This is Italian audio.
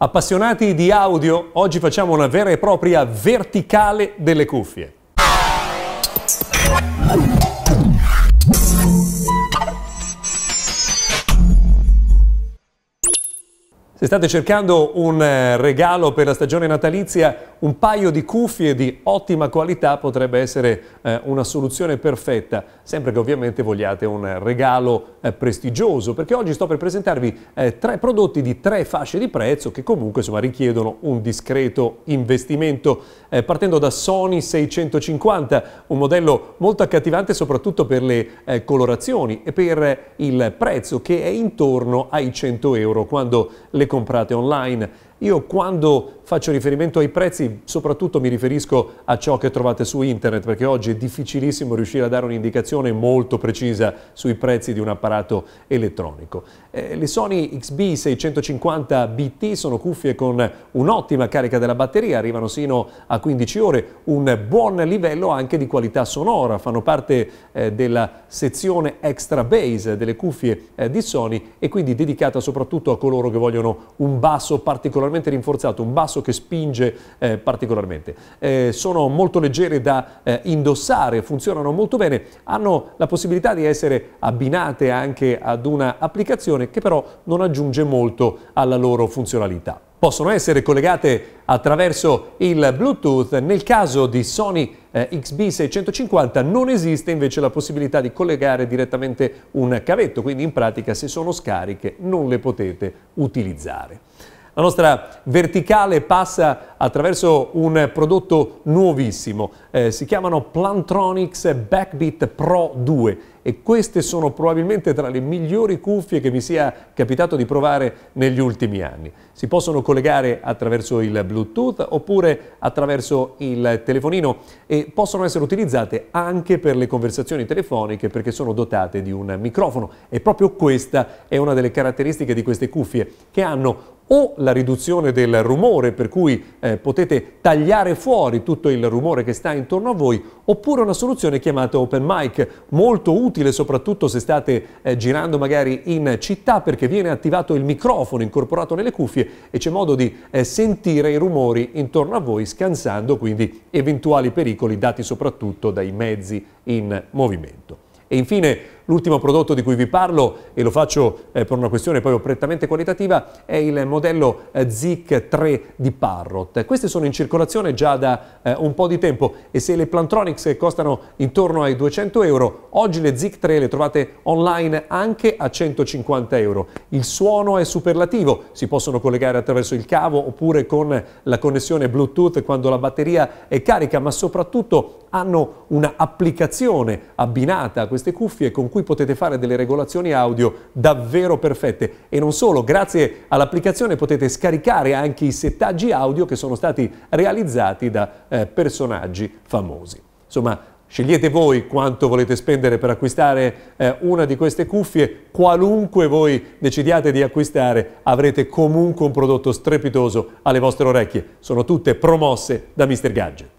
Appassionati di audio, oggi facciamo una vera e propria verticale delle cuffie. Se state cercando un eh, regalo per la stagione natalizia, un paio di cuffie di ottima qualità potrebbe essere eh, una soluzione perfetta, sempre che ovviamente vogliate un regalo eh, prestigioso, perché oggi sto per presentarvi eh, tre prodotti di tre fasce di prezzo che comunque insomma, richiedono un discreto investimento, eh, partendo da Sony 650, un modello molto accattivante soprattutto per le eh, colorazioni e per il prezzo che è intorno ai 100 euro quando le comprate online. Io quando Faccio riferimento ai prezzi, soprattutto mi riferisco a ciò che trovate su internet, perché oggi è difficilissimo riuscire a dare un'indicazione molto precisa sui prezzi di un apparato elettronico. Eh, le Sony XB650BT sono cuffie con un'ottima carica della batteria, arrivano sino a 15 ore, un buon livello anche di qualità sonora, fanno parte eh, della sezione extra base delle cuffie eh, di Sony e quindi dedicata soprattutto a coloro che vogliono un basso particolarmente rinforzato, un basso basso che spinge eh, particolarmente. Eh, sono molto leggere da eh, indossare, funzionano molto bene, hanno la possibilità di essere abbinate anche ad un'applicazione che però non aggiunge molto alla loro funzionalità. Possono essere collegate attraverso il Bluetooth, nel caso di Sony eh, XB650 non esiste invece la possibilità di collegare direttamente un cavetto, quindi in pratica se sono scariche non le potete utilizzare. La nostra verticale passa attraverso un prodotto nuovissimo, eh, si chiamano Plantronics Backbeat Pro 2 e queste sono probabilmente tra le migliori cuffie che mi sia capitato di provare negli ultimi anni. Si possono collegare attraverso il Bluetooth oppure attraverso il telefonino e possono essere utilizzate anche per le conversazioni telefoniche perché sono dotate di un microfono e proprio questa è una delle caratteristiche di queste cuffie che hanno o la riduzione del rumore per cui eh, potete tagliare fuori tutto il rumore che sta intorno a voi oppure una soluzione chiamata open mic molto utile utile soprattutto se state eh, girando magari in città perché viene attivato il microfono incorporato nelle cuffie e c'è modo di eh, sentire i rumori intorno a voi scansando quindi eventuali pericoli dati soprattutto dai mezzi in movimento. E infine L'ultimo prodotto di cui vi parlo, e lo faccio eh, per una questione proprio prettamente qualitativa, è il modello eh, ZIC 3 di Parrot. Queste sono in circolazione già da eh, un po' di tempo e se le Plantronics costano intorno ai 200 euro, oggi le ZIC 3 le trovate online anche a 150 euro. Il suono è superlativo, si possono collegare attraverso il cavo oppure con la connessione Bluetooth quando la batteria è carica, ma soprattutto hanno un'applicazione abbinata a queste cuffie con cui cui potete fare delle regolazioni audio davvero perfette e non solo, grazie all'applicazione potete scaricare anche i settaggi audio che sono stati realizzati da eh, personaggi famosi. Insomma, Scegliete voi quanto volete spendere per acquistare eh, una di queste cuffie, qualunque voi decidiate di acquistare avrete comunque un prodotto strepitoso alle vostre orecchie. Sono tutte promosse da Mr. Gadget.